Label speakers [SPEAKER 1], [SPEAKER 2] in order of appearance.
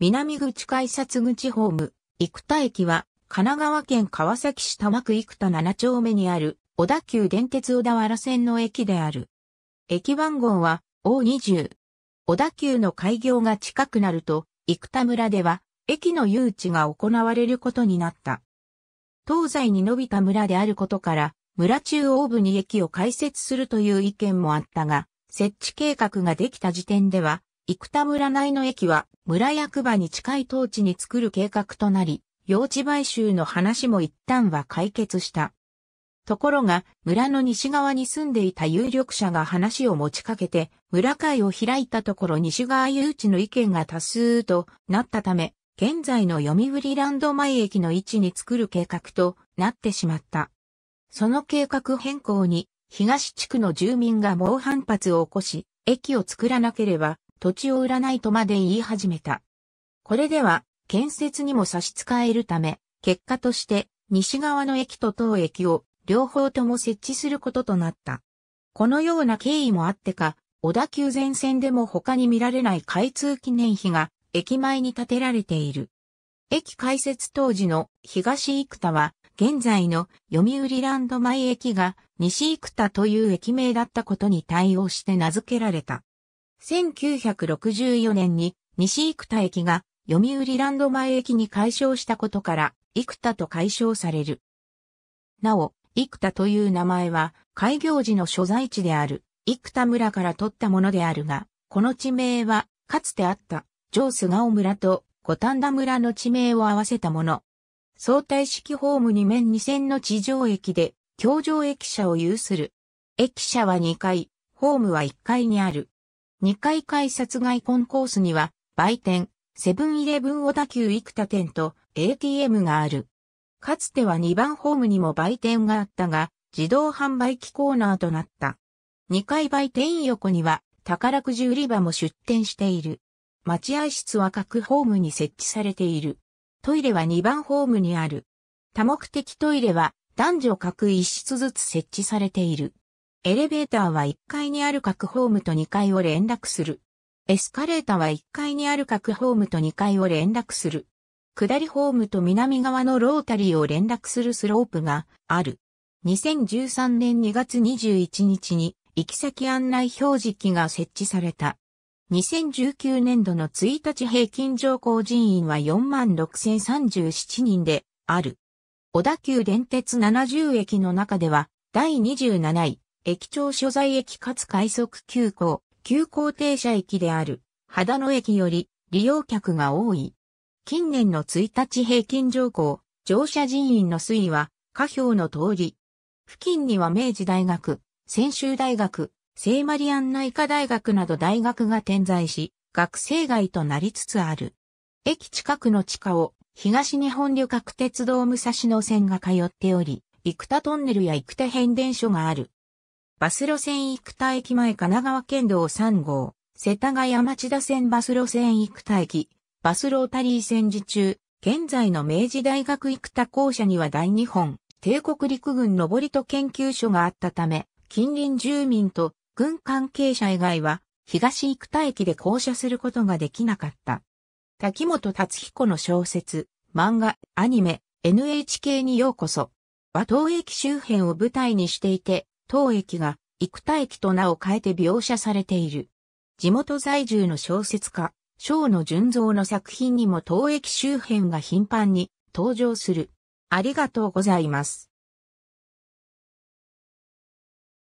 [SPEAKER 1] 南口改札口ホーム、生田駅は、神奈川県川崎市多摩区生田7丁目にある、小田急電鉄小田原線の駅である。駅番号は、O20。小田急の開業が近くなると、生田村では、駅の誘致が行われることになった。東西に伸びた村であることから、村中央部に駅を開設するという意見もあったが、設置計画ができた時点では、生田村内の駅は村役場に近い当地に作る計画となり、用地買収の話も一旦は解決した。ところが、村の西側に住んでいた有力者が話を持ちかけて、村会を開いたところ西側誘致の意見が多数となったため、現在の読売ランド前駅の位置に作る計画となってしまった。その計画変更に、東地区の住民が猛反発を起こし、駅を作らなければ、土地を売らないとまで言い始めた。これでは、建設にも差し支えるため、結果として、西側の駅と当駅を両方とも設置することとなった。このような経緯もあってか、小田急前線でも他に見られない開通記念碑が駅前に建てられている。駅開設当時の東生田は、現在の読売ランド前駅が西生田という駅名だったことに対応して名付けられた。1964年に西生田駅が読売ランド前駅に改称したことから生田と改称される。なお、生田という名前は開業時の所在地である生田村から取ったものであるが、この地名はかつてあった上菅尾村と五反田村の地名を合わせたもの。相対式ホーム2面2線の地上駅で、橋上駅舎を有する。駅舎は2階、ホームは1階にある。2階改札外コンコースには、売店、セブンイレブン小田急生田店と ATM がある。かつては2番ホームにも売店があったが、自動販売機コーナーとなった。2階売店横には、宝くじ売り場も出店している。待合室は各ホームに設置されている。トイレは2番ホームにある。多目的トイレは男女各一室ずつ設置されている。エレベーターは1階にある各ホームと2階を連絡する。エスカレーターは1階にある各ホームと2階を連絡する。下りホームと南側のロータリーを連絡するスロープがある。2013年2月21日に行き先案内表示器が設置された。2019年度の1日平均乗降人員は46,037人である。小田急電鉄70駅の中では第27位、駅長所在駅かつ快速急行、急行停車駅である、秦野駅より利用客が多い。近年の1日平均乗降、乗車人員の推移は、下表の通り。付近には明治大学、専修大学、聖マリアン内科大学など大学が点在し、学生街となりつつある。駅近くの地下を東日本旅客鉄道武蔵野線が通っており、生田トンネルや生田変電所がある。バス路線生田駅前神奈川県道3号、世田谷町田線バス路線生田駅、バスロータリー戦時中、現在の明治大学生田校舎には大日本、帝国陸軍上りと研究所があったため、近隣住民と軍関係者以外は、東生田駅で降車することができなかった。滝本達彦の小説、漫画、アニメ、NHK にようこそ、和東駅周辺を舞台にしていて、当駅が生田駅と名を変えて描写されている。地元在住の小説家、章野純造の作品にも当駅周辺が頻繁に登場する。ありがとうございます。